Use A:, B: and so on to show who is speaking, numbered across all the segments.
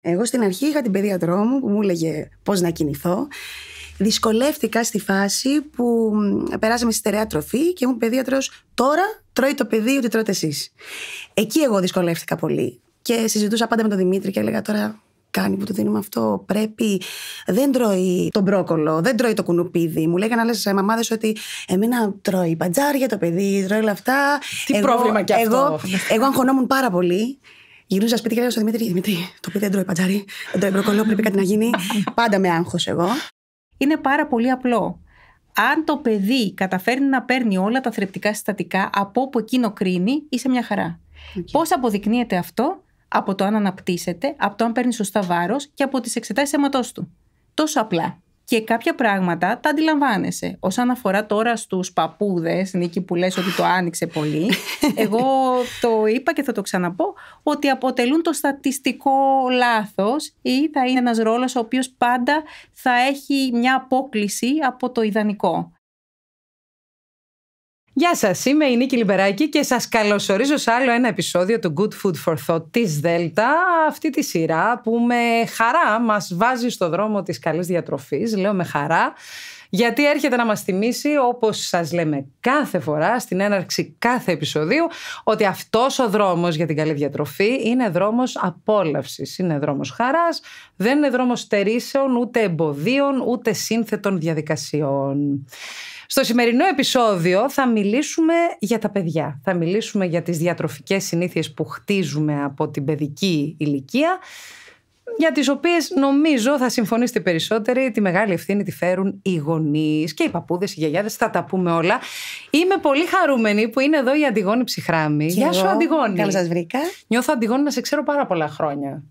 A: Εγώ στην αρχή είχα την παιδίατρό μου που μου έλεγε πώς να κινηθώ. Δυσκολεύτηκα στη φάση που περάσαμε στη στερεά τροφή και μου παιδίατρος τώρα τρώει το παιδί ότι τρώτε εσείς. Εκεί εγώ δυσκολεύτηκα πολύ και συζητούσα πάντα με τον Δημήτρη και έλεγα τώρα κάνει που το δίνουμε αυτό. Πρέπει. Δεν τρώει τον μπρόκολο, δεν τρώει το κουνουπίδι. Μου λέγανε άλλες μαμάδες ότι εμένα τρώει παντζάρια το παιδί, τρώει όλα αυτά. Τι πρόβλημα κι αυτό. Εγώ, εγώ αγχωνόμουν πάρα πολύ Γυρνούσα σπίτι και λέω στον Δημήτρη: Δημήτρη,
B: το παιδί δεν τρώει πατζάρι, δεν τρώει μπροκολό, πρέπει κάτι να γίνει. Πάντα με άγχος εγώ. Είναι πάρα πολύ απλό. Αν το παιδί καταφέρνει να παίρνει όλα τα θρεπτικά συστατικά από όπου εκείνο κρίνει, είσαι μια χαρά. Okay. Πώς αποδεικνύεται αυτό, από το αν αναπτύσσεται, από το αν παίρνει σωστά βάρος και από τις εξετάσεις αίματός του. Τόσο απλά και κάποια πράγματα τα αντιλαμβάνεσαι. Όσον αφορά τώρα στους παππούδες, Νίκη, που λες ότι το άνοιξε πολύ, εγώ το είπα και θα το ξαναπώ, ότι αποτελούν το στατιστικό λάθος ή θα είναι ένας ρόλος ο οποίος πάντα θα έχει μια απόκληση από το ιδανικό.
C: Γεια σας, είμαι η Νίκη Λιμπεράκη και σας καλωσορίζω σε άλλο ένα επεισόδιο του Good Food for Thought της ΔΕΛΤΑ. Αυτή τη σειρά που με χαρά μας βάζει στο δρόμο της καλής διατροφής. Λέω με χαρά, γιατί έρχεται να μας θυμίσει, όπως σας λέμε κάθε φορά στην έναρξη κάθε επεισοδίου, ότι αυτός ο δρόμος για την καλή διατροφή είναι δρόμος απόλαυσης. Είναι δρόμος χαράς, δεν είναι δρόμος στερήσεων, ούτε εμποδίων, ούτε σύνθετων διαδικασιών. Στο σημερινό επεισόδιο θα μιλήσουμε για τα παιδιά. Θα μιλήσουμε για τις διατροφικές συνήθειες που χτίζουμε από την παιδική ηλικία για τις οποίες νομίζω θα συμφωνήσετε περισσότεροι τη μεγάλη ευθύνη τη φέρουν οι γονείς και οι παππούδες, οι γιαγιάδες, θα τα πούμε όλα. Είμαι πολύ χαρούμενη που είναι εδώ η Αντιγόνη Ψυχράμη. Γεια σου Αντιγόνη. Καλώς σας βρήκα. Νιώθω Αντιγόνη να σε ξέρω πάρα πολλά χρόνια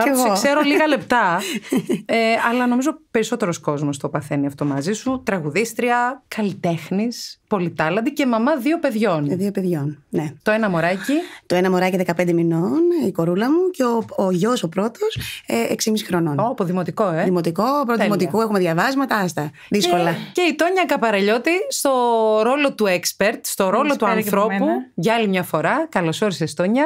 C: σε ξέρω λίγα λεπτά. ε, αλλά νομίζω περισσότερος κόσμος το παθαίνει αυτό μαζί σου. Τραγουδίστρια, καλλιτέχνης πολυτάλαντη και μαμά δύο παιδιών. Ε, δύο
A: παιδιών, ναι.
C: Το ένα μωράκι.
A: Το ένα μωράκι 15 μηνών, η κορούλα μου, και ο, ο γιος ο πρώτος, ε, 6,5 χρονών. Ω, από δημοτικό, ε. Δημοτικό, πρώτο δημοτικού, έχουμε διαβάσματα, άστα.
C: Δύσκολα. Και, και η Τόνια Καπαρελιώτη στο ρόλο του expert, στο ρόλο του ανθρώπου, για άλλη μια φορά. Καλώς όρισες, Τόνια,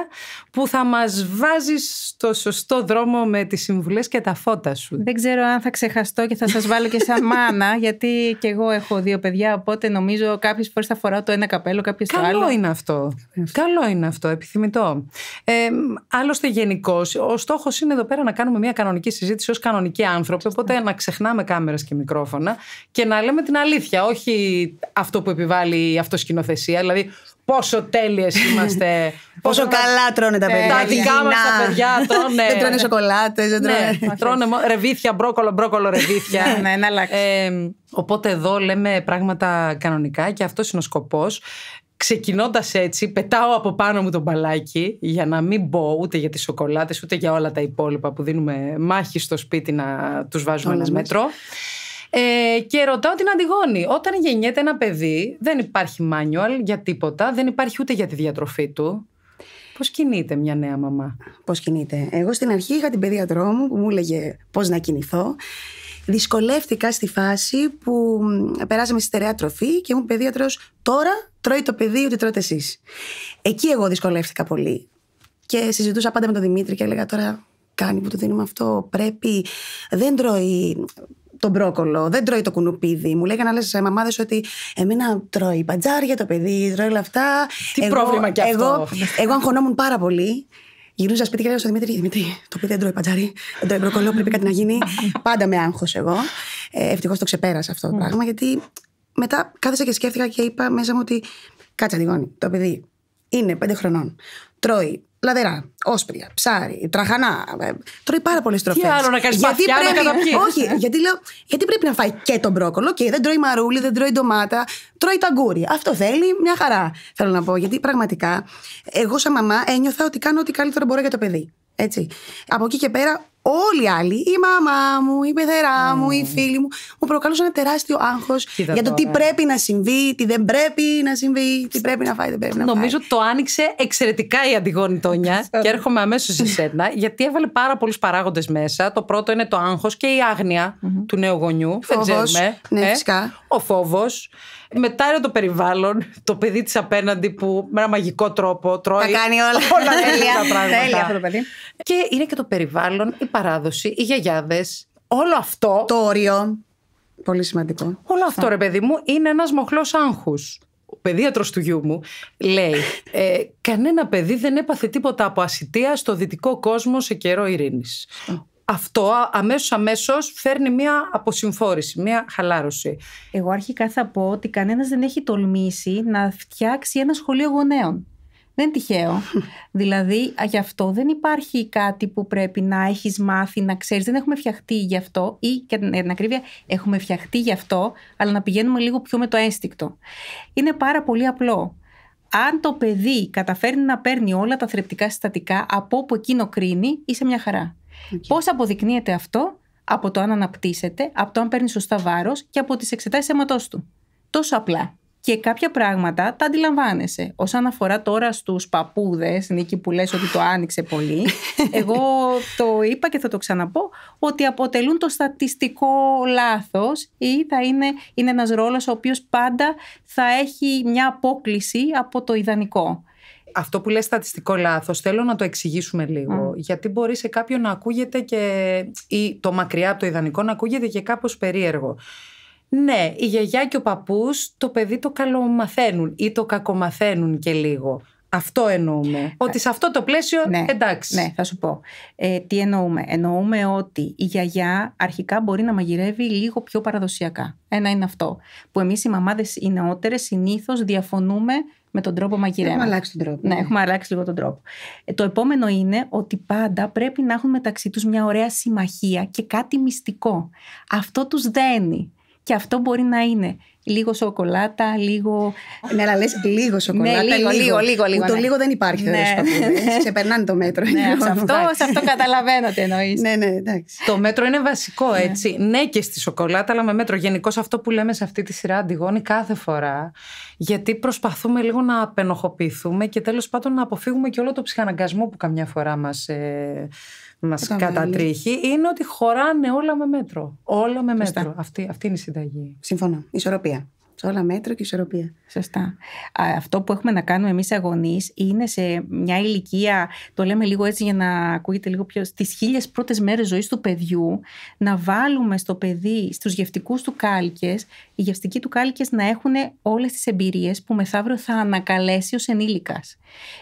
C: που θα μας βάζεις στο σωστό δρόμο με τις συμβουλές και τα φώτα σου.
B: Δεν ξέρω αν θα ξεχαστώ και θα σας βάλω και σαν μάνα, γιατί και εγώ έχω δύο παιδιά, οπότε νομίζω Κάποιες φορές θα φοράω το ένα καπέλο, κάποιες το άλλο. Καλό είναι
C: αυτό. Καλό είναι αυτό, επιθυμητό. άλλωστε, γενικώς, ο στόχος είναι εδώ πέρα να κάνουμε μια κανονική συζήτηση ως κανονικοί άνθρωποι. Οπότε να ξεχνάμε κάμερες και μικρόφωνα και να λέμε την αλήθεια, όχι αυτό που επιβάλλει η αυτοσκηνοθεσία. Δηλαδή, πόσο τέλειες είμαστε. πόσο καλά τρώνε τα παιδιά. Τα δικά μας τα παιδιά τρώνε. δεν τρώνε σοκολάτες, δεν τρώνε. τρώνε ναι, ναι, ρεβίθια, μπρόκολο, μπρόκολο, ρεβίθια. ναι, ναι να ε, οπότε εδώ λέμε πράγματα κανονικά και αυτός είναι ο σκοπός. Ξεκινώντας έτσι, πετάω από πάνω μου τον μπαλάκι για να μην μπω ούτε για τις σοκολάτες ούτε για όλα τα υπόλοιπα που δίνουμε μάχη στο σπίτι να τους βάζουμε ένα μέτρο. Ε, και ρωτάω την Αντιγόνη. Όταν γεννιέται ένα παιδί, δεν υπάρχει manual για τίποτα, δεν υπάρχει ούτε για τη διατροφή του. Πώς κινείται μια νέα μαμά, Πώς κινείται. Εγώ στην αρχή είχα
A: την παιδίατρό μου που μου έλεγε πώς να κινηθώ. Δυσκολεύτηκα στη φάση που περάσαμε στη στερεά τροφή και μου παιδίατρος τώρα τρώει το παιδί ότι τρώτε εσείς. Εκεί εγώ δυσκολεύτηκα πολύ. Και συζητούσα πάντα με τον Δημήτρη και έλεγα τώρα κάνει που το δίνουμε αυτό, πρέπει, δεν τρώει τον πρόκολο, δεν τρώει το κουνουπίδι. Μου λέγανε άλλε μαμάδες ότι εμένα τρώει παντζάρια το παιδί, τρώει όλα αυτά. Τι πρόβλημα κι αυτό. Εγώ, εγώ αγχωνόμουν πάρα πολύ. Γυρνούσα σπίτι και λέω στον Δημήτρη: Δημήτρη, το παιδί δεν τρώει παντζάρι, δεν τρώει μπροκολό, πρέπει κάτι να γίνει. Πάντα με άγχος εγώ. Ε, Ευτυχώς το ξεπέρασα αυτό το πράγμα, γιατί μετά κάθεσα και σκέφτηκα και είπα μέσα μου ότι κάτσε Αντιγόνη, το παιδί είναι πέντε χρονών. Τρώει λαδερά, όσπρια, ψάρι, τραχανά. Ε, τρώει πάρα πολλές τροφέ. Τι να κάνεις γιατί πρέπει, να Όχι, γιατί λέω, γιατί πρέπει να φάει και τον μπρόκολο. Και δεν τρώει μαρούλι, δεν τρώει ντομάτα. Τρώει ταγκούρι, Αυτό θέλει, μια χαρά. Θέλω να πω. Γιατί πραγματικά, εγώ σαν μαμά ένιωθα ότι κάνω ό,τι καλύτερο μπορώ για το παιδί. Έτσι. Από εκεί και πέρα, όλοι οι άλλοι, η μαμά μου, η πεθερά μου, οι φίλοι μου, μου προκαλούσαν ένα τεράστιο άγχος για το τι πρέπει να συμβεί, τι δεν πρέπει να συμβεί, τι πρέπει να φάει, δεν πρέπει να
C: φάει. Νομίζω το άνοιξε εξαιρετικά η Αντιγόνη Τόνια και έρχομαι αμέσως σε σένα, γιατί έβαλε πάρα πολλούς παράγοντες μέσα. Το πρώτο είναι το άγχος και η αγνοια του νέου γονιού. Φόβος, Ναι, ε. φυσικά. Ο φόβος. Μετά είναι το περιβάλλον, το παιδί της απέναντι που με ένα μαγικό τρόπο τρώει. Τα κάνει όλα, τα πράγματα. Τέλεια αυτό το παιδί. Και είναι και το περιβάλλον, η παράδοση, οι γιαγιάδες. Όλο αυτό. Το όριο. Πολύ σημαντικό. Όλο αυτό, αυτό ρε παιδί μου είναι ένας μοχλός άγχους. Ο παιδίατρος του γιού μου λέει ε, Κανένα παιδί δεν έπαθε τίποτα από ασυτεία στο δυτικό κόσμο σε καιρό ειρήνης αυτό αμέσως αμέσως φέρνει μία αποσυμφόρηση, μία χαλάρωση.
B: Εγώ αρχικά θα πω ότι κανένας δεν έχει τολμήσει να φτιάξει ένα σχολείο γονέων. Δεν είναι τυχαίο. δηλαδή, γι' αυτό δεν υπάρχει κάτι που πρέπει να έχεις μάθει, να ξέρεις. Δεν έχουμε φτιαχτεί γι' αυτό, ή για την ακρίβεια, έχουμε φτιαχτεί γι' αυτό, αλλά να πηγαίνουμε λίγο πιο με το ένστικτο. Είναι πάρα πολύ απλό. Αν το παιδί καταφέρνει να παίρνει όλα τα θρεπτικά συστατικά από όπου εκείνο κρίνει, είσαι μια χαρά. Okay. Πώς αποδεικνύεται αυτό από το αν αναπτύσσεται, από το αν παίρνει σωστά βάρος και από τις εξετάσεις αίματός του. Τόσο απλά. Και κάποια πράγματα τα αντιλαμβάνεσαι. Όσον αφορά τώρα στους παππούδες, Νίκη, που λες ότι το άνοιξε πολύ, εγώ το είπα και θα το ξαναπώ, ότι αποτελούν το στατιστικό λάθος ή θα είναι, είναι ένας ρόλος ο οποίος πάντα θα έχει μια απόκληση από το ιδανικό
C: αυτό που λες στατιστικό λάθος θέλω να το εξηγήσουμε λίγο. Γιατί μπορεί σε κάποιον να ακούγεται και ή το μακριά από το ιδανικό να ακούγεται και κάπως περίεργο. Ναι, η γιαγιά και ο παππούς το παιδί το καλομαθαίνουν ή το κακομαθαίνουν και λίγο. Αυτό εννοούμε. Ότι σε
B: αυτό το πλαίσιο ναι, εντάξει. Ναι, θα σου πω. Ε, τι εννοούμε. Εννοούμε ότι η γιαγιά αρχικά μπορεί να μαγειρεύει λίγο πιο παραδοσιακά. Ένα είναι αυτό. Που εμείς οι μαμάδες οι νεότερες συνήθως διαφωνούμε με τον τρόπο μαγειρέμα. Έχουμε αλλάξει τον τρόπο. Ναι, ναι, έχουμε αλλάξει λίγο τον τρόπο. Ε, το επόμενο είναι ότι πάντα πρέπει να έχουν μεταξύ τους μια ωραία συμμαχία και κάτι μυστικό. Αυτό τους δένει. Και αυτό μπορεί να είναι λίγο σοκολάτα, λίγο. Ναι, αλλά λες λίγο ναι, σοκολάτα. Ναι, λίγο, λίγο, λίγο. λίγο το ναι. λίγο
A: δεν υπάρχει ναι. Σε περνάνε το μέτρο. Ναι, λοιπόν, σε, αυτό,
B: σε αυτό καταλαβαίνω τι
A: εννοείς. ναι, ναι, εντάξει.
C: Το μέτρο είναι βασικό, ναι. έτσι. ναι, και στη σοκολάτα, αλλά με μέτρο. Γενικώς αυτό που λέμε σε αυτή τη σειρά αντιγόνη κάθε φορά. Γιατί προσπαθούμε λίγο να απενοχοποιηθούμε και τέλος πάντων να αποφύγουμε και όλο το ψυχαναγκασμό που καμιά φορά μας. Ε, μας κατατρίχει
B: είναι ότι χωράνε όλα με μέτρο. Όλα με μέτρο. Αυτή, αυτή είναι η συνταγή. Συμφωνώ. Ισορροπία. Σε όλα μέτρο και ισορροπία. Σωστά. Αυτό που έχουμε να κάνουμε εμείς αγωνεί είναι σε μια ηλικία, το λέμε λίγο έτσι για να ακούγεται λίγο πιο, στις χίλιες πρώτες μέρες ζωής του παιδιού, να βάλουμε στο παιδί, στους γευτικούς του κάλικε, οι γευτικοί του κάλικε να έχουν όλες τις εμπειρίες που μεθαύριο θα ανακαλέσει ως ενήλικας.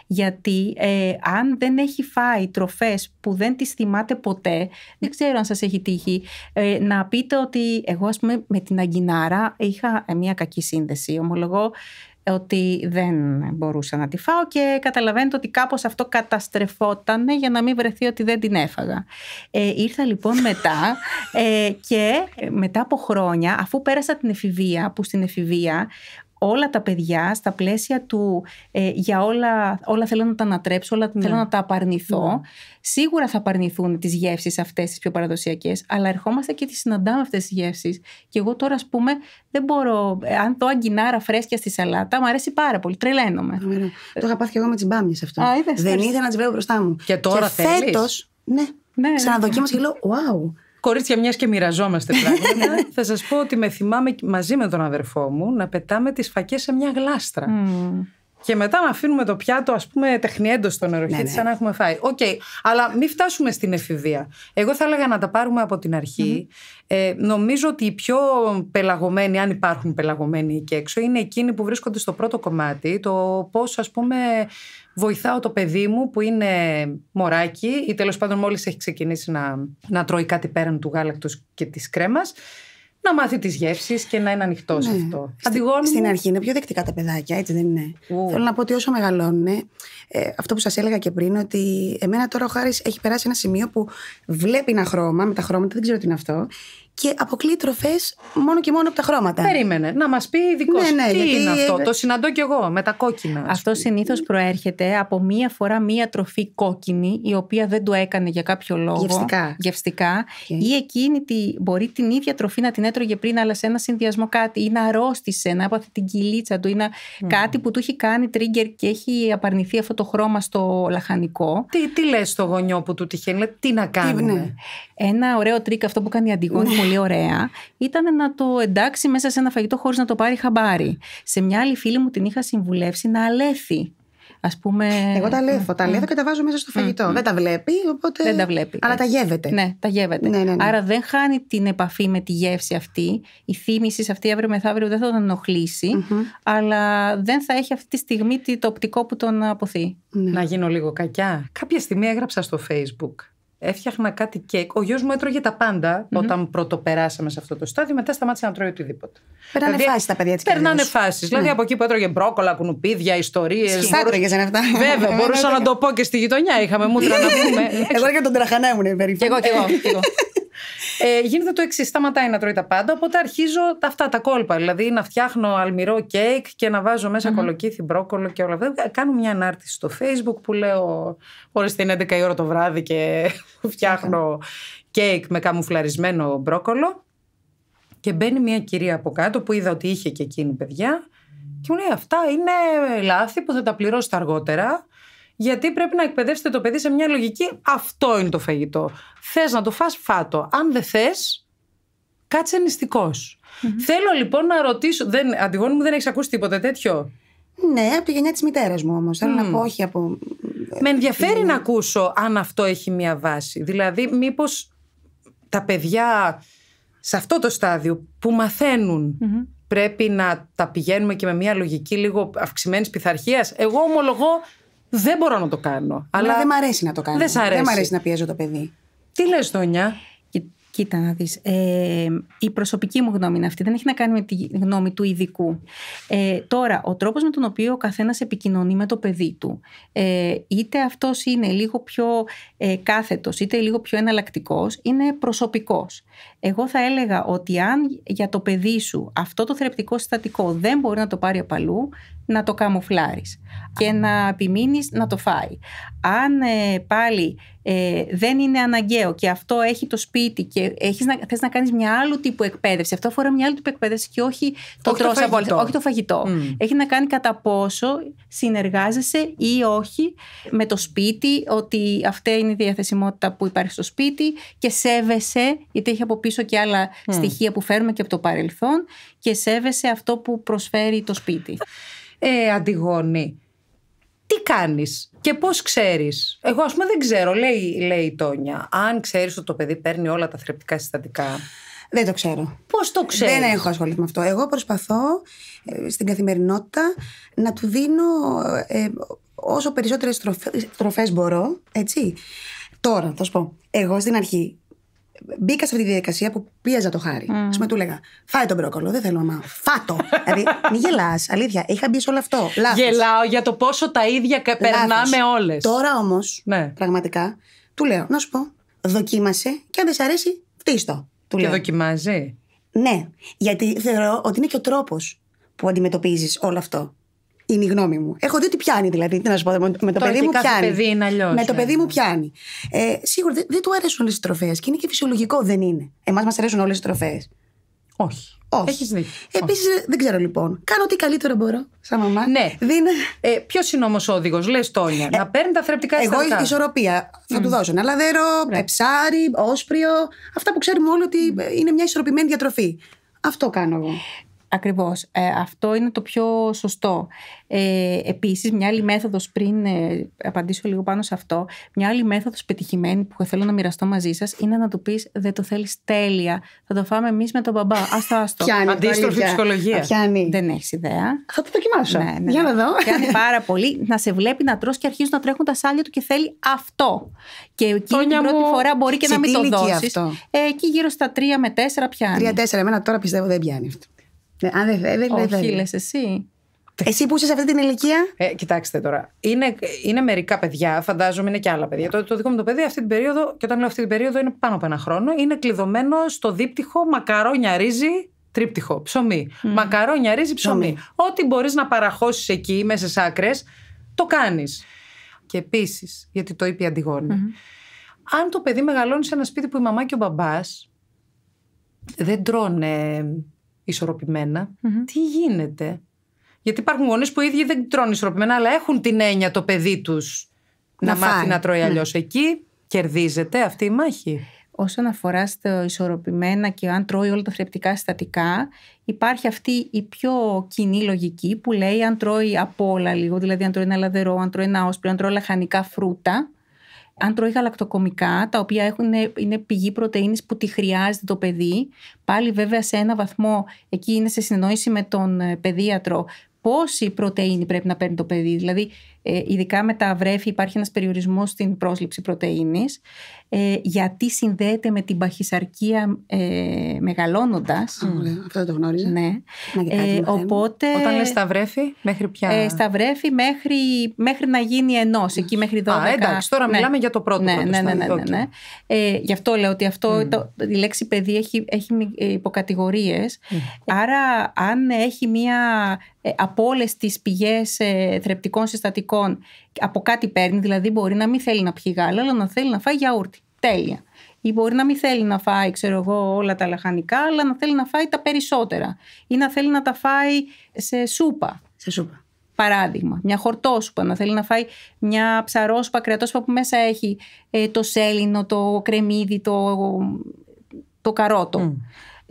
B: Γιατί ε, αν δεν έχει φάει τροφές που δεν τις θυμάται ποτέ, δεν ξέρω αν σας έχει τύχει, ε, να πείτε ότι εγώ, ας πούμε, με την Αγκινάρα είχα μια κακή σύνδεση. Ομολογώ ε, ότι δεν μπορούσα να τη φάω και καταλαβαίνετε ότι κάπως αυτό καταστρεφόταν για να μην βρεθεί ότι δεν την έφαγα. Ε, ήρθα λοιπόν μετά ε, και μετά από χρόνια αφού πέρασα την εφηβεία που στην εφηβεία όλα τα παιδιά στα πλαίσια του ε, για όλα, όλα θέλω να τα ανατρέψω, όλα ναι. θέλω να τα απαρνηθώ. Ναι. Σίγουρα θα απαρνηθούν τις γεύσεις αυτές τις πιο παραδοσιακές, αλλά ερχόμαστε και τις συναντάμε αυτές τις γεύσεις. Και εγώ τώρα, ας πούμε, δεν μπορώ. Ε, αν το αγκινάρα φρέσκια στη σαλάτα, μου αρέσει πάρα πολύ. Τρελαίνομαι. Το είχα πάθει και εγώ με τις μπάμιες αυτό. δεν ήθελα
A: να τις βλέπω μπροστά μου. Και
B: τώρα και ναι, ναι, ναι,
C: ξαναδοκίμασα και λέω: Wow, Κορίτσια, μιας και μοιραζόμαστε πράγματα, ναι. θα σας πω ότι με θυμάμαι μαζί με τον αδερφό μου να πετάμε τις φακές σε μια γλάστρα. Mm και μετά να αφήνουμε το πιάτο, ας πούμε, τεχνιέντο στον νεροχύτη, ναι, ναι, σαν να έχουμε φάει. Οκ, okay. αλλά μην φτάσουμε στην εφηβεία. Εγώ θα έλεγα να τα πάρουμε από την αρχη Ε, νομίζω ότι οι πιο πελαγωμένοι, αν υπάρχουν πελαγωμένοι εκεί έξω, είναι εκείνοι που βρίσκονται στο πρώτο κομμάτι, το πώς, ας πούμε, βοηθάω το παιδί μου που είναι μωράκι ή τέλος πάντων μόλις έχει ξεκινήσει να, να τρώει κάτι πέραν του γάλακτος και της κρέμας να μάθει τις γεύσεις και να είναι ανοιχτός ναι. αυτό. Στην αρχή είναι πιο δεκτικά τα παιδάκια, έτσι δεν είναι. Ου.
A: Θέλω να πω ότι όσο μεγαλώνουν, ε, αυτό που σας έλεγα και πριν, ότι εμένα τώρα ο Χάρης έχει περάσει ένα σημείο που βλέπει ένα χρώμα, με τα χρώματα δεν ξέρω τι είναι αυτό, και αποκλεί τροφές μόνο και μόνο από τα χρώματα.
B: Περίμενε. Να μας πει ειδικός ναι, ναι, τι γιατί... είναι αυτό. Το
C: συναντώ κι εγώ με τα κόκκινα.
B: Αυτό συνήθως προέρχεται από μία φορά μία τροφή κόκκινη, η οποία δεν το έκανε για κάποιο λόγο. Γευστικά. Γευστικά. Ή εκείνη τη, μπορεί την ίδια τροφή να την έτρωγε πριν, αλλά σε ένα συνδυασμό κάτι. ή να αρρώστησε, να έπαθε την κυλίτσα του, ή να κάτι που του έχει κάνει trigger και έχει απαρνηθεί αυτό το χρώμα στο λαχανικό. Τι, τι λες στο γονιό που του τυχαίνει, τι να ναι. κάνει. Ένα ωραίο τρίκ αυτό που κάνει η Αντιγόνη ναι. πολύ ωραία ήταν να το εντάξει μέσα σε ένα φαγητό χωρίς να το πάρει χαμπάρι. Σε μια άλλη φίλη μου την είχα συμβουλεύσει να αλέθει. Ας πούμε... Εγώ τα αλέθω, τα mm. αλέθω και τα βάζω μέσα στο mm. φαγητό. Δεν τα βλέπει, οπότε. Δεν τα βλέπει. Αλλά τα γεύεται. Ναι, τα γεύεται. Ναι, ναι, Άρα δεν χάνει την επαφή με τη γεύση αυτή. Η θύμηση σε αυτή αύριο μεθαύριο δεν θα τον ενοχλησει αλλά δεν θα έχει αυτή τη στιγμή το οπτικό που τον αποθεί. Να γίνω λίγο κακιά.
C: Κάποια στιγμή έγραψα στο Facebook έφτιαχνα κάτι κέικ. Ο γιος μου έτρωγε τα παντα mm-hmm. όταν πρώτο περάσαμε σε αυτό το στάδιο, μετά σταμάτησε να τρώει οτιδήποτε. Περνάνε δηλαδή, φάσεις τα παιδιά της Περνάνε φάσει. οταν πρωτο περασαμε σε αυτο το σταδιο μετα από παιδια τη περνανε φασει δηλαδη απο εκει που έτρωγε μπρόκολα, κουνουπίδια, ιστορίες. Στα έτρωγε αυτά. Βέβαια, ναι, μπορούσα ναι, να ναι. το πω και στη γειτονιά. Είχαμε μούτρα να πούμε. Εγώ και τον τραχανά ήμουν εγώ, και εγώ. ε, γίνεται το εξής. Σταματάει να τρώει τα πάντα. Οπότε αρχίζω τα αυτά τα κόλπα. Δηλαδή να φτιάχνω αλμυρό κέικ και να βάζω μέσα mm-hmm. κολοκύθι, μπρόκολο και όλα αυτά. Ε, κάνω μια ανάρτηση στο Facebook που λέω όλες είναι 11 η ώρα το βράδυ και φτιάχνω κέικ με καμουφλαρισμένο μπρόκολο. Και μπαίνει μια κυρία από κάτω που είδα ότι είχε και εκείνη παιδιά. Και μου λέει: Αυτά είναι λάθη που θα τα πληρώσετε αργότερα. Γιατί πρέπει να εκπαιδεύσετε το παιδί σε μια λογική. Αυτό είναι το φαγητό. Θες να το φας, φάτο. Αν δεν θες, κάτσε Θέλω λοιπόν να ρωτήσω. Δεν, Αντιγόνη μου, δεν έχεις ακούσει τίποτα τέτοιο. Ναι, από τη γενιά της μητέρας μου όμως.
A: Mm. να πω, όχι από.
C: Ε, με ενδιαφέρει ε, να ακούσω αν αυτό έχει μία βάση. Δηλαδή, μήπως τα παιδιά σε αυτό το στάδιο που μαθαινουν πρέπει να τα πηγαίνουμε και με μία λογική λίγο αυξημένης πειθαρχίας. Εγώ ομολογώ δεν μπορώ να το κάνω. Αλλά, δεν μ' αρέσει να το κάνω. Δεν, σ αρέσει. δεν μ' αρέσει να
B: πιέζω το παιδί. Τι λες, Τόνια. Κοίτα να δεις, ε, η προσωπική μου γνώμη είναι αυτή, δεν έχει να κάνει με τη γνώμη του ειδικού. Ε, τώρα, ο τρόπος με τον οποίο ο καθένας επικοινωνεί με το παιδί του, ε, είτε αυτός είναι λίγο πιο ε, κάθετος, είτε λίγο πιο εναλλακτικός, είναι προσωπικός. Εγώ θα έλεγα ότι αν για το παιδί σου αυτό το θρεπτικό συστατικό δεν μπορεί να το πάρει απαλού, να το καμουφλάρεις και να επιμείνεις να το φάει. Αν ε, πάλι ε, δεν είναι αναγκαίο και αυτό έχει το σπίτι και έχεις να, θες να κάνεις μια άλλη τύπου εκπαίδευση, αυτό αφορά μια άλλη τύπου εκπαίδευση και όχι το, όχι το φαγητό. Όχι το φαγητό. Mm. Έχει να κάνει κατά πόσο συνεργάζεσαι ή όχι με το σπίτι, ότι αυτή είναι η διαθεσιμότητα που υπάρχει στο σπίτι και σέβεσαι, γιατί έχει από πίσω και άλλα mm. στοιχεία που φέρουμε και από το παρελθόν και σέβεσαι αυτό που προσφέρει το σπίτι ε, Αντιγόνη,
C: τι κάνεις και πώς ξέρεις. Εγώ ας πούμε δεν ξέρω, λέει, λέει η Τόνια, αν ξέρεις ότι το παιδί παίρνει όλα τα θρεπτικά συστατικά. Δεν το ξέρω. Πώς το ξέρεις. Δεν έχω ασχοληθεί με αυτό.
A: Εγώ προσπαθώ ε, στην καθημερινότητα να του δίνω ε, όσο περισσότερες τροφέ τροφές μπορώ. Έτσι. Τώρα, θα σου πω. Εγώ στην αρχή μπήκα σε αυτή τη διαδικασία που πίεζα το χάρι. Mm. Α του έλεγα Φάει τον μπρόκολο, δεν θέλω να φάτο. δηλαδή, μην γελάς. Αλήθεια, είχα μπει σε όλο αυτό. Λάθος. Γελάω
C: για το πόσο τα ίδια περνάμε
A: όλες. Τώρα όμως, ναι. πραγματικά, του λέω Να σου πω, δοκίμασε και αν δεν σε αρέσει, φτύστο. Του και λέω. δοκιμάζει. Ναι, γιατί θεωρώ ότι είναι και ο τρόπος που αντιμετωπίζεις όλο αυτό είναι η γνώμη μου. Έχω δει ότι πιάνει δηλαδή. Τι να σου πω, με το, το παιδί μου πιάνει. Παιδί είναι
B: αλλιώς, με το ναι, παιδί
A: ναι. μου πιάνει. Ε, σίγουρα δεν, του αρέσουν όλες οι τροφέ και είναι και φυσιολογικό, δεν είναι. Εμάς μας αρέσουν όλες οι τροφέ. Όχι. Όχι. Ε, Επίσης, δεν ξέρω λοιπόν. Κάνω ό,τι καλύτερο μπορώ σαν μαμά. Ναι. Δίνε... Ε,
C: Ποιος είναι όμως ο οδηγός, λες Τόνια, ε, να παίρνει τα θρεπτικά Εγώ η
A: ισορροπία. Mm. Θα του δώσω ένα λαδέρο, yeah. Ναι. ψάρι, όσπριο. Αυτά που ξέρουμε όλοι ότι είναι μια ισορροπημένη διατροφή. Αυτό κάνω εγώ.
B: Ακριβώς. Ε, αυτό είναι το πιο σωστό. Ε, επίσης, μια άλλη μέθοδος, πριν ε, απαντήσω λίγο πάνω σε αυτό, μια άλλη μέθοδος πετυχημένη που θέλω να μοιραστώ μαζί σας είναι να του πεις δεν το θέλεις τέλεια, θα το φάμε εμείς με τον μπαμπά. Ας το, ας το. Πιάνει, Αντίστροφη ψυχολογία. Δεν έχεις ιδέα. Θα το δοκιμάσω. Ναι, ναι Για ναι. να δω. Πιάνει πάρα πολύ να σε βλέπει να τρως και αρχίζουν να τρέχουν τα σάλια του και θέλει αυτό. Και εκεί την πρώτη φορά μπορεί και να μην το δώσει. Ε, εκεί γύρω στα 3 με 4 πιάνει. 3-4,
A: εμένα τώρα πιστεύω δεν πιάνει αυτό. Αν ναι, δεν δε,
B: εσύ.
C: Εσύ
A: που είσαι σε αυτή την ηλικία. Ε, κοιτάξτε τώρα.
C: Είναι, είναι μερικά παιδιά, φαντάζομαι είναι και άλλα παιδιά. Το, το δικό μου το παιδί αυτή την περίοδο, και όταν λέω αυτή την περίοδο είναι πάνω από ένα χρόνο, είναι κλειδωμένο στο δίπτυχο μακαρόνια ρύζι τρίπτυχο, ψωμί. Mm. Μακαρόνια ρύζι ψωμί. Mm. Ό,τι μπορείς να παραχώσεις εκεί μέσα σε άκρες, το κάνεις. Και επίσης, γιατί το είπε η Αντιγόνη, mm-hmm. αν το παιδί μεγαλώνει σε ένα σπίτι που η μαμά και ο μπαμπάς δεν τρώνε ισορροπημενα τι γίνεται. Γιατί υπάρχουν γονείς που ίδιοι δεν τρώνε ισορροπημένα, αλλά έχουν την έννοια το παιδί τους να, μάθει να τρώει ναι. αλλιώς. Εκεί κερδίζεται αυτή η μάχη.
B: Όσον αφορά στο ισορροπημένα και αν τρώει όλα τα θρεπτικά συστατικά, υπάρχει αυτή η πιο κοινή λογική που λέει αν τρώει από όλα λίγο, δηλαδή αν τρώει ένα λαδερό, αν τρώει ένα όσπριο, αν τρώει λαχανικά φρούτα, αν τρώει γαλακτοκομικά, τα οποία έχουν, είναι πηγή πρωτεΐνης που τη χρειάζεται το παιδί, πάλι βέβαια σε ένα βαθμό, εκεί είναι σε συνεννόηση με τον ε, παιδίατρο, πόση πρωτεΐνη πρέπει να παίρνει το παιδί. Δηλαδή, ε, ειδικά με τα βρέφη υπάρχει ένας περιορισμός στην πρόσληψη πρωτεΐνης ε, γιατί συνδέεται με την παχυσαρκία ε, μεγαλώνοντας. Mm, αυτό το γνώριζα. Ναι. Ε, οπότε, Όταν λες στα βρέφη, μέχρι πια... Ε, στα μέχρι, μέχρι να γίνει ενός, εκεί μέχρι 12. Α, εντάξει, τώρα ναι. μιλάμε για το πρώτο. Ναι, ναι, ναι, ναι, ναι, ναι. Ε, γι' αυτό λέω ότι αυτό, το, η λέξη παιδί έχει, έχει υποκατηγορίες. Άρα, αν έχει μία ε, από όλες τις πηγές ε, θρεπτικών συστατικών από κάτι παίρνει, δηλαδή μπορεί να μην θέλει να πιει γάλα, αλλά να θέλει να φάει γιαούρτι. Τέλεια. Ή μπορεί να μην θέλει να φάει, ξέρω εγώ, όλα τα λαχανικά, αλλά να θέλει να φάει τα περισσότερα. Ή να θέλει να τα φάει σε σούπα. Σε σούπα. Παράδειγμα, μια χορτόσουπα, να θέλει να φάει μια ψαρόσουπα, κρεατόσουπα που μέσα έχει ε, το σέλινο, το κρεμμύδι, το, καρότο. Mm.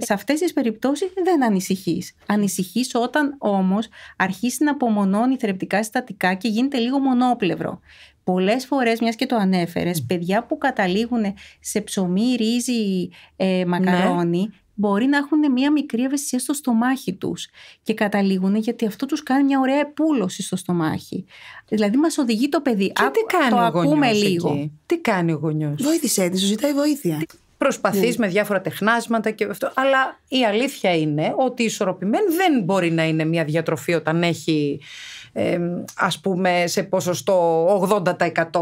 B: Σε αυτές τις περιπτώσεις δεν ανησυχείς. Ανησυχείς όταν όμως αρχίσει να απομονώνει θρεπτικά συστατικά και γίνεται λίγο μονόπλευρο. Πολλές φορές, μιας και το ανέφερες, παιδιά που καταλήγουν σε ψωμί, ρύζι, ε, μακαρόνι, ναι. μπορεί να έχουν μια μικρή ευαισθησία στο στομάχι τους και καταλήγουν γιατί αυτό τους κάνει μια ωραία επούλωση στο στομάχι. Δηλαδή, μας οδηγεί το παιδί. Και τι κάνει το ο ακούμε εκεί. λίγο.
C: Τι κάνει ο γονιός.
B: Βοήθησε, της, ζητάει βοήθεια.
C: Προσπαθείς ναι. με διάφορα τεχνάσματα και αυτό. Αλλά η αλήθεια είναι ότι ισορροπημένη δεν μπορεί να είναι μια διατροφή όταν έχει, ε, ας πούμε, σε ποσοστό 80%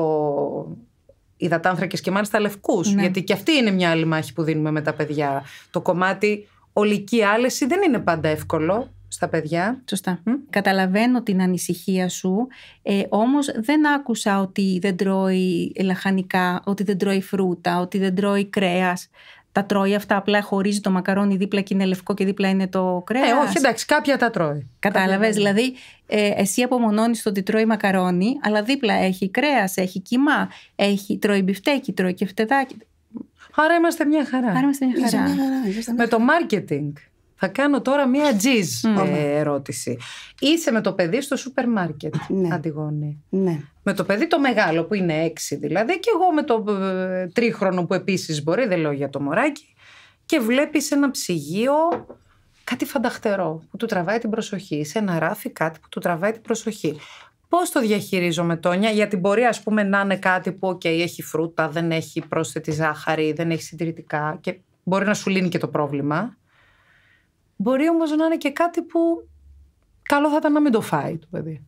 C: υδατάνθρακες και μάλιστα λευκούς. Ναι. Γιατί και αυτή είναι μια άλλη μάχη που δίνουμε με τα παιδιά. Το κομμάτι ολική άλεση δεν είναι πάντα εύκολο στα παιδιά. Σωστά.
B: Καταλαβαίνω την ανησυχία σου, ε, όμως δεν άκουσα ότι δεν τρώει λαχανικά, ότι δεν τρώει φρούτα, ότι δεν τρώει κρέας. Τα τρώει αυτά, απλά χωρίζει το μακαρόνι δίπλα και είναι λευκό και δίπλα είναι το κρέας. Ε, όχι, εντάξει, κάποια τα τρώει. Κατάλαβες, δηλαδή ε, εσύ απομονώνεις το ότι τρώει μακαρόνι, αλλά δίπλα έχει κρέας, έχει κυμά, έχει, τρώει μπιφτέκι, τρώει κεφτεδάκι. Άρα είμαστε μια χαρά. Άρα είμαστε μια χαρά. Είμαστε
C: μια χαρά. Με το marketing. Θα κάνω τώρα μία τζιζ ναι. ε, ερώτηση. Είσαι με το παιδί στο σούπερ μάρκετ, ναι. Αντιγόνη. Ναι. Με το παιδί το μεγάλο που είναι έξι δηλαδή και εγώ με το ε, τρίχρονο που επίσης μπορεί, δεν λέω για το μωράκι. Και βλέπεις ένα ψυγείο, κάτι φανταχτερό που του τραβάει την προσοχή. Σε ένα ράφι κάτι που του τραβάει την προσοχή. Πώς το διαχειρίζομαι, Τόνια, γιατί μπορεί ας πούμε, να είναι κάτι που okay, έχει φρούτα, δεν έχει πρόσθετη ζάχαρη, δεν έχει συντηρητικά και μπορεί να σου λύνει και το πρόβλημα. Μπορεί όμως να είναι και κάτι που καλό θα ήταν να μην το φάει το παιδί.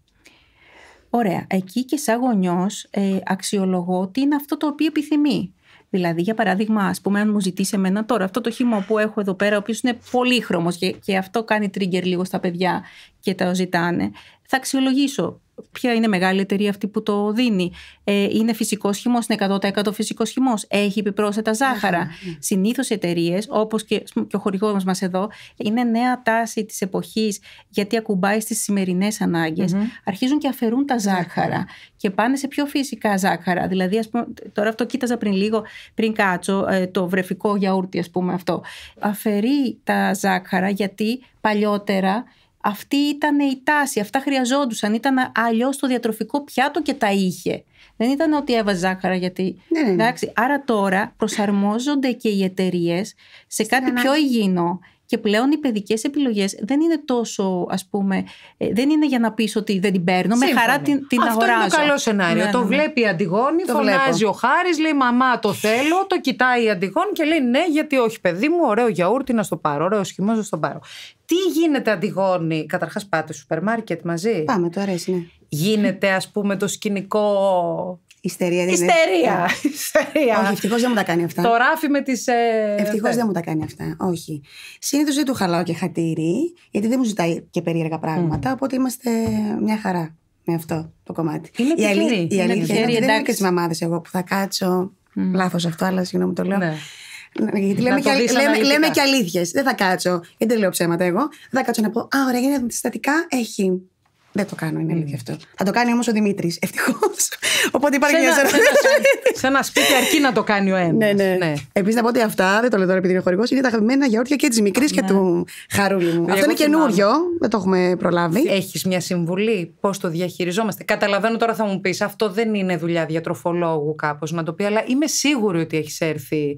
B: Ωραία. Εκεί και σαν γονιός ε, αξιολογώ τι είναι αυτό το οποίο επιθυμεί. Δηλαδή, για παράδειγμα, ας πούμε, αν μου ζητήσει εμένα τώρα αυτό το χύμα που έχω εδώ πέρα, ο οποίος είναι πολύχρωμος και, και αυτό κάνει trigger λίγο στα παιδιά και τα ζητάνε, θα αξιολογήσω ποια είναι μεγάλη εταιρεία αυτή που το δίνει. Ε, είναι φυσικός χυμός, είναι 100% φυσικός χυμός. Έχει επιπρόσθετα ζάχαρα. Ναι. Συνήθως εταιρείες, όπως και, και, ο χορηγός μας εδώ, είναι νέα τάση της εποχής, γιατί ακουμπάει στις σημερινές Αρχίζουν και αφαιρούν τα ζάχαρα και πάνε σε πιο φυσικά ζάχαρα. Δηλαδή, πούμε, τώρα αυτό κοίταζα πριν λίγο, πριν κάτσω, ε, το βρεφικό γιαούρτι, ας πούμε αυτό. Αφαιρεί τα ζάχαρα γιατί παλιότερα αυτή ήταν η τάση, αυτά χρειαζόντουσαν. Ήταν αλλιώς το διατροφικό πιάτο και τα είχε. Δεν ήταν ότι έβαζε ζάχαρα γιατί. Ναι, ναι, ναι. Άρα τώρα προσαρμόζονται και οι εταιρείες σε κάτι πιο υγιεινό και πλέον οι παιδικές επιλογές δεν είναι τόσο, ας πούμε, ε, δεν είναι για να πεις ότι δεν την παίρνω. Με χαρά την, την Αυτό αγοράζω. Αυτό είναι το καλό σενάριο. Ναι, το ναι, ναι. βλέπει
C: η Αντιγόνη, το φωνάζει ο Χάρης, λέει Μαμά, το θέλω. Το κοιτάει η Αντιγόνη και λέει Ναι, γιατί όχι, παιδί μου, ωραίο γιαούρτι να στο πάρω, ωραίο σχημό να στο πάρω. Τι γίνεται, Αντιγόνη, καταρχάς πάτε στο σούπερ μάρκετ μαζί. Πάμε, ναι. Γίνεται, ας πούμε, το σκηνικό Ιστερία δεν Ιστερία. Ιστερία. Όχι, ευτυχώς δεν μου τα κάνει αυτά. Το ράφι με τις. Ε...
A: Ευτυχώς δεν μου τα κάνει αυτά. Όχι. Συνήθως δεν του χαλάω και χατήρι, γιατί δεν μου ζητάει και περίεργα πράγματα. Οπότε είμαστε μια χαρά με αυτό το κομμάτι. Είναι η αλήθεια είναι, είναι, Δεν είναι και τις μαμάδες εγώ που θα κάτσω. Mm. Λάθος αυτό, αλλά συγγνώμη το λέω. Ναι. Γιατί λέμε, και, λέμε, και αλήθειες. Δεν θα κάτσω. Γιατί δεν λέω ψέματα εγώ. Δεν θα κάτσω να πω Α, ωραία, γίνεται αντιστατικά. Έχει δεν το κάνω, είναι αλήθεια αυτό. Θα το κάνει όμως ο Δημήτρης, ευτυχώς. Οπότε υπάρχει μια ζωή. Σε ένα σπίτι
C: αρκεί να το κάνει ο ναι, ένας. Ναι, ναι.
A: Επίσης να πω ότι αυτά, δεν το λέω τώρα επειδή είναι χορηγός, είναι τα αγαπημένα γιαούρτια και τη μικρή και ναι. του χαρούλι μου. Αυτό είναι καινούριο,
C: δεν το έχουμε προλάβει. Έχεις μια συμβουλή πώς το διαχειριζόμαστε. Καταλαβαίνω τώρα θα μου πεις, αυτό δεν είναι δουλειά διατροφολόγου κάπως να το πει, αλλά είμαι σίγουρη ότι έχεις έρθει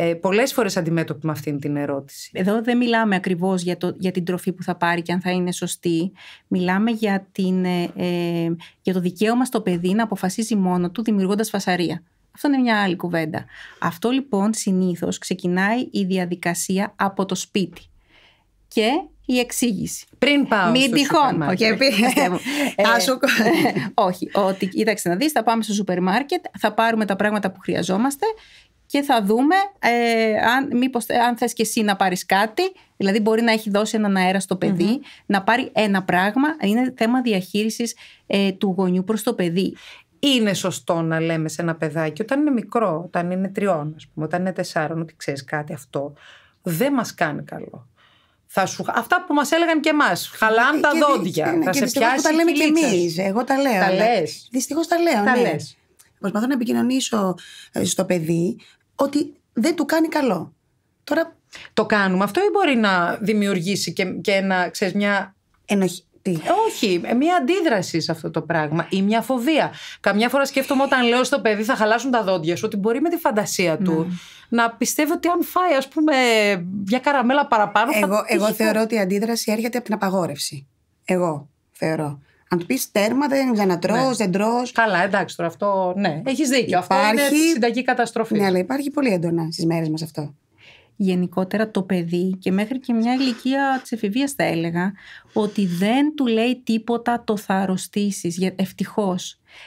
C: ε, πολλές φορές αντιμέτωποι με αυτήν την ερώτηση.
B: Εδώ δεν μιλάμε ακριβώς για, για την τροφή που θα πάρει και αν θα είναι σωστή. Μιλάμε για, την, ε, ε για το δικαίωμα στο παιδί να αποφασίζει μόνο του δημιουργώντας φασαρία. Αυτό είναι μια άλλη κουβέντα. Αυτό λοιπόν συνήθως ξεκινάει η διαδικασία από το σπίτι. Και η εξήγηση. Πριν πάω Μην τυχόν. Όχι, ε, ε, όχι. Ότι κοίταξε να δεις, θα πάμε στο σούπερ μάρκετ, θα πάρουμε τα πράγματα που χρειαζόμαστε και θα δούμε ε, αν, μήπως, ε, αν θες και εσύ να πάρεις κάτι. Δηλαδή μπορεί να έχει δώσει έναν αέρα στο παιδι mm-hmm. να πάρει ένα πράγμα. Είναι θέμα διαχείρισης ε, του γονιού προς το παιδί.
C: Είναι σωστό να λέμε σε ένα παιδάκι όταν είναι μικρό, όταν είναι τριών, ας πούμε, όταν είναι τεσσάρων, ότι ξέρεις κάτι αυτό. Δεν μας κάνει καλό. Θα σου... Αυτά που μας έλεγαν και εμάς. Χαλάν τα ε, δόντια. Ναι, θα και σε πιάσει. Τα λέμε και εμείς.
A: Εγώ τα λέω. Τα λες. Δυστυχώς τα λέω. Τα ναι. Προσπαθώ να επικοινωνήσω ε, στο παιδί ότι δεν
C: του κάνει καλό. Τώρα... Το κάνουμε αυτό ή μπορεί να δημιουργήσει και, και ένα, ξέρεις, μια... Ενοχή. Όχι, μια αντίδραση σε αυτό το πράγμα ή μια φοβία. Καμιά φορά σκέφτομαι όταν λέω στο παιδί θα χαλάσουν τα δόντια σου ότι μπορεί με τη φαντασία του ναι. να πιστεύει ότι αν φάει, ας πούμε, μια καραμέλα παραπάνω. Εγώ, θα... εγώ θεωρώ ότι η αντίδραση
A: έρχεται από την απαγόρευση. Εγώ θεωρώ. Αν του πεις τέρμα, δεν να ναι. δεν
C: τρώ. Καλά, εντάξει τώρα αυτό. Ναι, έχεις δίκιο. Υπάρχει... Αυτό είναι συνταγή καταστροφής.
B: Ναι, αλλά υπάρχει πολύ έντονα στις μέρες μας αυτό. Γενικότερα το παιδί και μέχρι και μια ηλικία της εφηβείας θα έλεγα ότι δεν του λέει τίποτα το θα αρρωστήσεις. Ευτυχώ.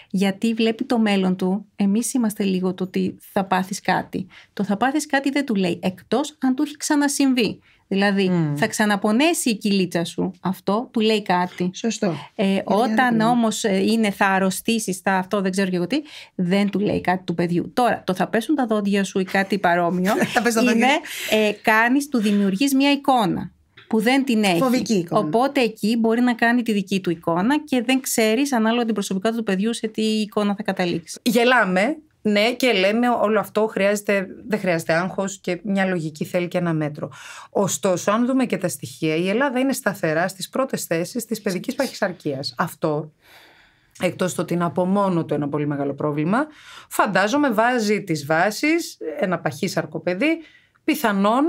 B: Γιατί βλέπει το μέλλον του. Εμείς είμαστε λίγο το ότι θα πάθεις κάτι. Το θα πάθεις κάτι δεν του λέει εκτός αν του έχει ξανασυμβεί. Δηλαδή, θα ξαναπονέσει η κυλίτσα σου. Αυτό του λέει κάτι. Σωστό. Ε, όταν όμως ε, είναι θα αρρωστήσεις, θα αυτό δεν ξέρω και εγώ τι, δεν του λέει κάτι του παιδιού. Τώρα, το θα πέσουν τα δόντια σου ή κάτι παρόμοιο. είναι, ε, κάνεις, του δημιουργείς μια εικόνα που δεν την έχεις. Φοβική εικόνα. Οπότε εκεί μπορεί να κάνει τη δική του εικόνα και δεν ξέρεις ανάλογα την προσωπικότητα του παιδιού σε τι εικόνα θα καταλήξεις. Γελάμε, ναι, και λέμε όλο αυτό χρειάζεται, δεν χρειάζεται
C: άγχος και μια λογική θέλει και ένα μέτρο. Ωστόσο, αν δούμε και τα στοιχεία, η Ελλάδα είναι σταθερά στις πρώτες θέσεις της παιδικής παχυσαρκίας. Αυτό, εκτός το ότι είναι από μόνο του ένα πολύ μεγάλο πρόβλημα, φαντάζομαι βάζει τις βάσεις ένα παχύσαρκο παιδί, πιθανόν,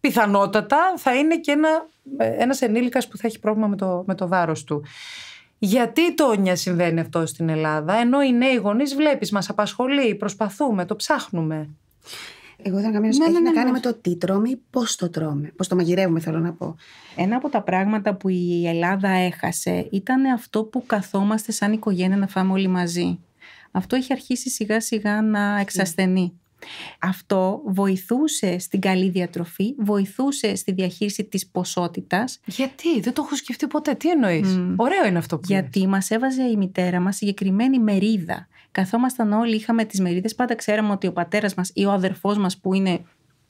C: πιθανότατα θα είναι και ένα ε, ένας που θα έχει πρόβλημα με το, με το βάρος του. Γιατί τόνια συμβαίνει αυτό στην Ελλάδα, ενώ οι νέοι γονείς βλέπεις, μας απασχολεί, προσπαθούμε, το ψάχνουμε. Εγώ
A: δεν
B: καμία ναι, σκέψη Έχει ναι, να ναι, κάνει με το τι τρώμε ή πώς το τρώμε, πώς το μαγειρεύουμε, θέλω να πω. Ένα από τα πράγματα που η Ελλάδα έχασε ήταν αυτό που καθόμαστε σαν οικογένεια να φάμε όλοι μαζί. Αυτό έχει αρχίσει σιγά σιγά να εξασθενεί. Αυτό βοηθούσε στην καλή διατροφή, βοηθούσε στη διαχείριση της ποσότητας. Γιατί, δεν το έχω σκεφτεί ποτέ, τι εννοείς. Mm. Ωραίο είναι αυτό που Γιατί μας μας έβαζε η μητέρα μας συγκεκριμένη μερίδα. Καθόμασταν όλοι, είχαμε τις μερίδες, πάντα ξέραμε ότι ο πατέρας μας ή ο αδερφός μας που είναι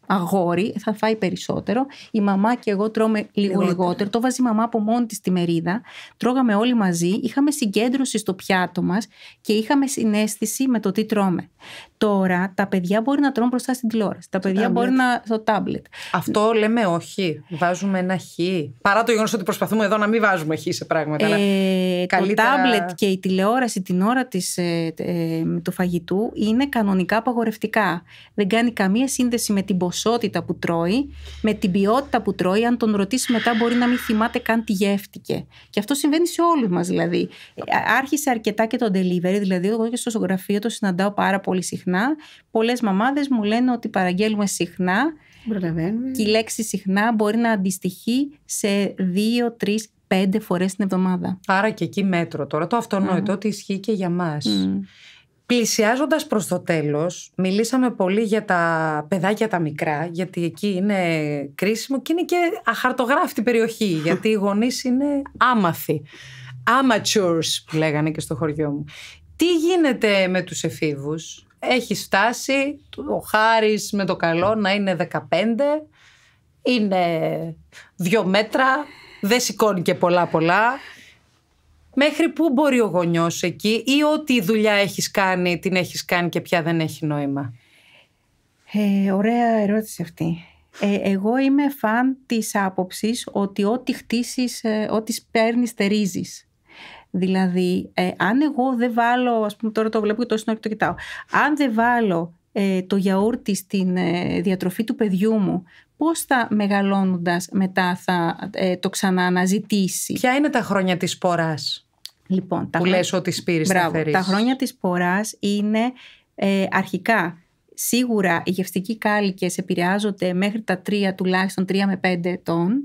B: αγόρι θα φάει περισσότερο. Η μαμά και εγώ τρώμε λίγο λιγότερο. Το βάζει η μαμά από μόνη της τη μερίδα. Τρώγαμε όλοι μαζί. Είχαμε συγκέντρωση στο πιάτο μας και είχαμε συνέστηση με το τι τρώμε. Τώρα τα παιδιά μπορεί να τρώνε μπροστά στην τηλεόραση. Τα παιδιά μπορεί ναι. να. στο τάμπλετ.
C: Αυτό λέμε όχι. Βάζουμε ένα χ. Παρά το γεγονός ότι προσπαθούμε εδώ να μην βάζουμε χ σε πράγματα. Ε, Το τάμπλετ
B: και η τηλεόραση την ώρα της, ε, ε, του φαγητού είναι κανονικά απαγορευτικά. Δεν κάνει καμία σύνδεση με την ποσότητα που τρώει, με την ποιότητα που τρώει. Αν τον ρωτήσει μετά, μπορεί να μην θυμάται καν τι γεύτηκε. Και αυτό συμβαίνει σε όλους μας δηλαδή. Ε, άρχισε αρκετά και το delivery. Δηλαδή, εγώ και στο γραφείο το συναντάω πάρα πολύ συχνά συχνά. Πολλές μαμάδες μου λένε ότι παραγγέλνουμε συχνά. Και η λέξη συχνά μπορεί να αντιστοιχεί σε δύο, τρεις, πέντε φορές την εβδομάδα.
C: Άρα και εκεί μέτρο τώρα. Το αυτονόητο
B: ότι ισχύει και για μας.
C: Πλησιάζοντα Πλησιάζοντας προς το τέλος, μιλήσαμε πολύ για τα παιδάκια τα μικρά, γιατί εκεί είναι κρίσιμο και είναι και αχαρτογράφητη περιοχή, γιατί οι γονείς είναι άμαθοι. Amateurs, λέγανε και στο χωριό μου. Τι γίνεται με τους εφήβους, έχει φτάσει ο Χάρης με το καλό να είναι 15, είναι δύο μέτρα, δεν σηκώνει και πολλά πολλά. Μέχρι πού μπορεί ο γονιός εκεί ή ό,τι δουλειά έχεις κάνει, την έχεις κάνει και πια δεν έχει νόημα.
B: Ε, ωραία ερώτηση αυτή. Ε, εγώ είμαι φαν της άποψης ότι ό,τι χτίσεις, ε, ό,τι παίρνεις, στερίζεις. Δηλαδή, ε, αν εγώ δεν βάλω, ας πούμε τώρα το βλέπω και το να το κοιτάω, αν δεν βάλω ε, το γιαούρτι στην ε, διατροφή του παιδιού μου, πώς θα μεγαλώνοντας μετά θα το ξανά αναζητήσει. Ποια είναι τα χρόνια της σποράς λοιπόν, που τα... λες ότι σπήρεις Τα χρόνια της σποράς είναι αρχικά σίγουρα οι γευστικοί κάλικες επηρεάζονται μέχρι τα τρία, τουλάχιστον 3 με 5 ετών.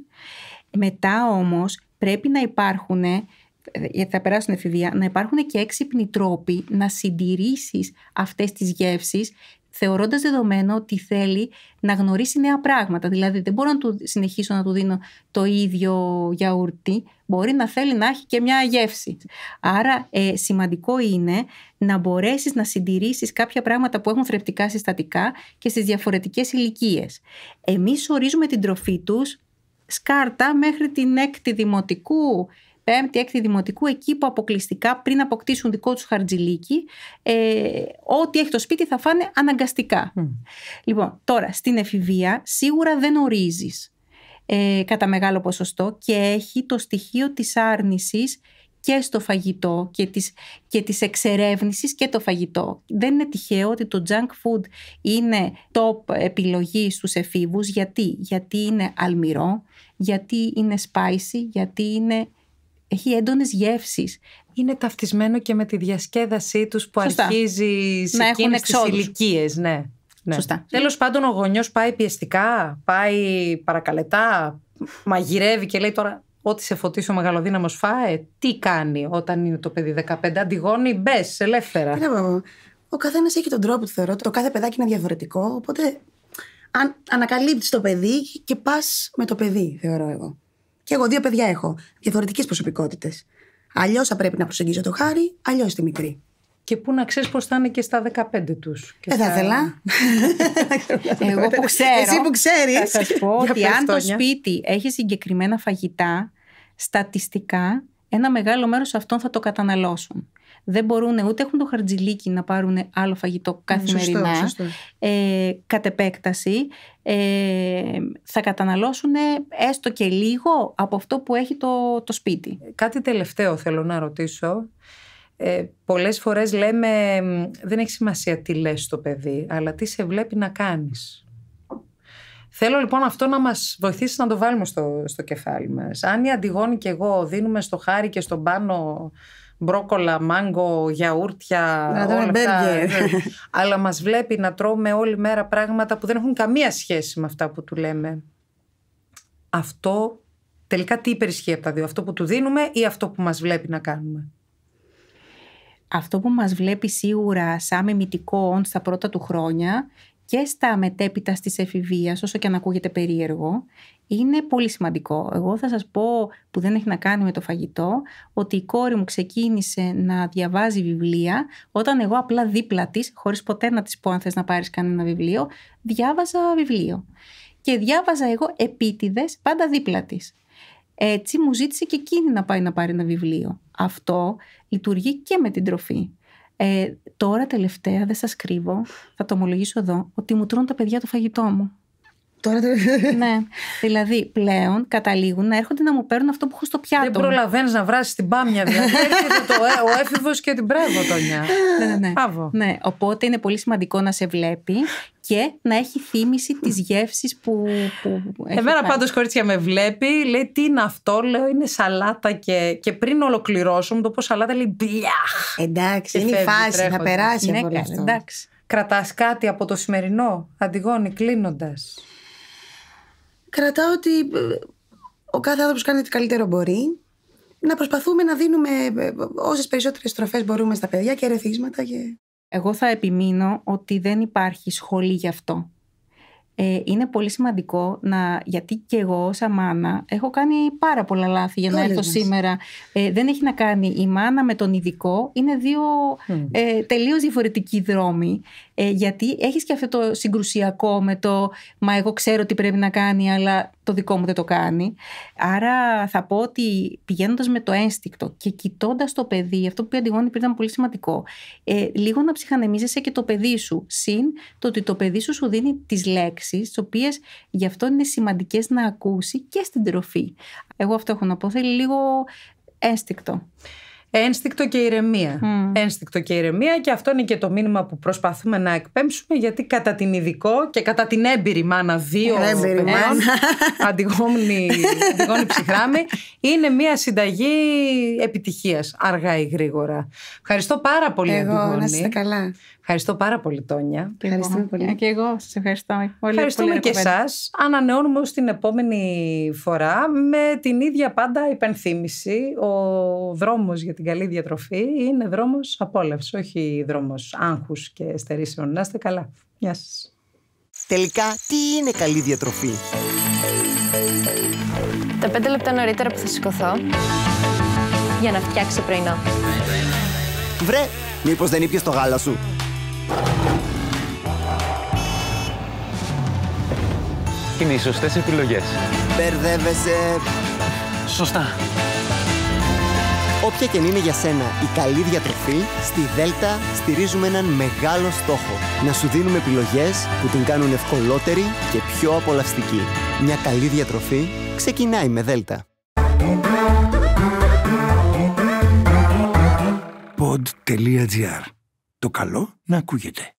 B: Μετά όμως πρέπει να υπάρχουν ε, θα περάσουν εφηβεία, να υπάρχουν και έξυπνοι τρόποι να συντηρήσεις αυτές τις γεύσεις θεωρώντας δεδομένο ότι θέλει να γνωρίσει νέα πράγματα. Δηλαδή δεν μπορώ να του συνεχίσω να του δίνω το ίδιο γιαούρτι, μπορεί να θέλει να έχει και μια γεύση. Άρα ε, σημαντικό είναι να μπορέσεις να συντηρήσεις κάποια πράγματα που έχουν θρεπτικά συστατικά και στις διαφορετικές ηλικίες. Εμείς ορίζουμε την τροφή τους σκάρτα μέχρι την έκτη δημοτικού πέμπτη, έκτη εκεί που αποκλειστικά πριν αποκτήσουν δικό τους χαρτζηλίκι, ε, ό,τι έχει το σπίτι θα φάνε αναγκαστικά. Λοιπόν, τώρα στην εφηβεία σίγουρα δεν ορίζεις ε, κατά μεγάλο ποσοστό και έχει το στοιχείο της άρνησης και στο φαγητό και της, και της εξερεύνησης και το φαγητό. Δεν είναι τυχαίο ότι το junk food είναι top επιλογή στους εφήβους. Γιατί? Γιατί είναι αλμυρό, γιατί είναι spicy, γιατί είναι έχει έντονες γεύσεις. Είναι ταυτισμένο και με τη διασκέδασή
C: τους που αρχίζει σε να εκείνες τις ηλικίες. Ναι. ναι. Σωστά. Τέλος πάντων ο γονιός πάει πιεστικά, πάει παρακαλετά, μαγειρεύει και λέει τώρα ό,τι σε φωτίσει ο μεγαλοδύναμο φάε, τι κάνει όταν είναι το παιδί 15. Αντιγόνη, μπες ελεύθερα. ο καθένας έχει τον τρόπο του, θεωρώ. Το κάθε παιδάκι είναι διαφορετικό. Οπότε
A: αν, ανακαλύπτεις το παιδί και πας με το παιδί, θεωρώ εγώ. Και εγώ δύο παιδιά έχω. Διαφορετικές προσωπικότητες. Αλλιώς θα πρέπει να προσεγγίζω το χάρη, αλλιώς τη μικρή.
C: Και πού να ξέρεις πώ θα είναι και στα 15 του. Δεν θα ήθελα. Εγώ που ξέρω. Εσύ που ξέρεις. Θα σας
B: πω ότι αν το σπίτι έχει συγκεκριμένα φαγητά, στατιστικά ένα μεγάλο μέρος αυτών θα το καταναλώσουν δεν μπορούν ούτε έχουν το χαρτζιλίκι να πάρουν άλλο φαγητό ναι, καθημερινά. Ε, κατ' επέκταση ε, θα καταναλώσουν έστω και λίγο από αυτό που έχει το, το σπίτι. Κάτι τελευταίο θέλω να ρωτήσω. Ε, πολλές φορές
C: λέμε δεν έχει σημασία τι λες το παιδί αλλά τι σε βλέπει να κάνεις Θέλω λοιπόν αυτό να μας βοηθήσεις να το βάλουμε στο, στο κεφάλι μας Αν η Αντιγόνη και εγώ δίνουμε στο χάρι και στον πάνω μπρόκολα, μάγκο, γιαούρτια, όλα αυτά. Ναι. Αλλά μας βλέπει να τρώμε όλη μέρα πράγματα που δεν έχουν καμία σχέση με αυτά που του λέμε. Αυτό τελικά τι υπερισχύει από τα δύο, αυτό που του δίνουμε ή αυτό που μας βλέπει να κάνουμε.
B: Αυτό που μας βλέπει σίγουρα σαν μιμητικό στα πρώτα του χρόνια και στα μετέπειτα στις εφηβείας, όσο και αν ακούγεται περίεργο, είναι πολύ σημαντικό. Εγώ θα σας πω που δεν έχει να κάνει με το φαγητό ότι η κόρη μου ξεκίνησε να διαβάζει βιβλία όταν εγώ απλά δίπλα της, χωρίς ποτέ να της πω αν θες να πάρεις κανένα βιβλίο, διάβαζα βιβλίο. Και διάβαζα εγώ επίτηδες πάντα δίπλα της. Έτσι μου ζήτησε και εκείνη να πάει να πάρει ένα βιβλίο. Αυτό λειτουργεί και με την τροφή. Ε, τώρα τελευταία, δεν σας κρύβω, θα το ομολογήσω εδώ, ότι μου τρώνε τα παιδιά το φαγητό μου. Τώρα το... ναι. Δηλαδή πλέον καταλήγουν να έρχονται να μου παίρνουν αυτό που έχω στο πιάτο. Δεν προλαβαίνεις να βράσει την πάμια δηλαδή.
C: ε, ο έφηβος και την πρέβο Τονιά.
B: ναι, ναι, ναι. ναι. Οπότε είναι πολύ σημαντικό να σε βλέπει και να έχει θύμηση της γεύσης που. που Εμένα πάντως
C: κορίτσια με βλέπει, λέει τι είναι αυτό, λέω είναι σαλάτα και, και πριν ολοκληρώσω μου το πω σαλάτα λέει μπλιάχ. Εντάξει, είναι η φάση, τρέχοντας. θα περάσει Κρατάς κάτι από το σημερινό, Αντιγόνη, κλείνοντας
A: κρατάω ότι ε, ο κάθε άνθρωπος κάνει τι καλύτερο μπορεί. Να προσπαθούμε να δίνουμε ε, όσες περισσότερες στροφές μπορούμε στα παιδιά και ερεθίσματα.
B: Και... Εγώ θα επιμείνω ότι δεν υπάρχει σχολή γι' αυτό ε, είναι πολύ σημαντικό να, γιατί και εγώ σαν μάνα έχω κάνει πάρα πολλά λάθη για να έρθω σήμερα. Ε, δεν έχει να κάνει η μάνα με τον ειδικό, είναι δύο mm. ε, τελείως διαφορετικοί δρόμοι. Ε, γιατί έχεις και αυτό το συγκρουσιακό με το «μα εγώ ξέρω τι πρέπει να κάνει αλλά το δικό μου δεν το κάνει». Άρα θα πω ότι πηγαίνοντας με το ένστικτο και κοιτώντας το παιδί, αυτό που η Αντιγόνη πριν ήταν πολύ σημαντικό, ε, λίγο να ψυχανεμίζεσαι και το παιδί σου, συν το ότι το παιδί σου σου δίνει τις λέξεις λέξεις, τις οποίες γι' αυτό είναι σημαντικές να ακούσει και στην τροφή. Εγώ αυτό έχω να πω, θέλει λίγο ένστικτο. Ένστικτο και ηρεμία. Ένστικτο
C: και ηρεμία και αυτό είναι και το μήνυμα που προσπαθούμε να εκπέμψουμε γιατί κατά την ειδικό και κατά την έμπειρη μάνα δύο αντιγόμνη, ψυχράμη, είναι μια συνταγή επιτυχίας αργά ή γρήγορα. Ευχαριστώ πάρα πολύ Εγώ, Εγώ, καλά. Ευχαριστώ πάρα πολύ, Τόνια. Και εγώ. πολύ. Ε, και
B: εγώ σας ευχαριστώ. Πολύ, Ευχαριστούμε και εσάς.
C: Ανανεώνουμε ως την επόμενη φορά με την ίδια πάντα υπενθύμηση. Ο δρόμος για την καλή διατροφή είναι δρόμος απόλαυσης, όχι δρόμος άγχους και στερήσεων. Να είστε καλά. Γεια σας. Τελικά, τι είναι καλή διατροφή.
B: Τα πέντε λεπτά νωρίτερα που θα σηκωθώ για να φτιάξω πρωινό.
A: Βρε, μήπως δεν ήπιες το γάλα σου. Είναι οι σωστές επιλογές. Μπερδεύεσαι. Σωστά. Όποια και είναι για σένα η καλή διατροφή, στη Δέλτα στηρίζουμε έναν μεγάλο στόχο. Να σου δίνουμε επιλογές που την κάνουν ευκολότερη και πιο απολαυστική. Μια καλή διατροφή ξεκινάει με Δέλτα.
B: Pod.gr το καλό να ακούγεται.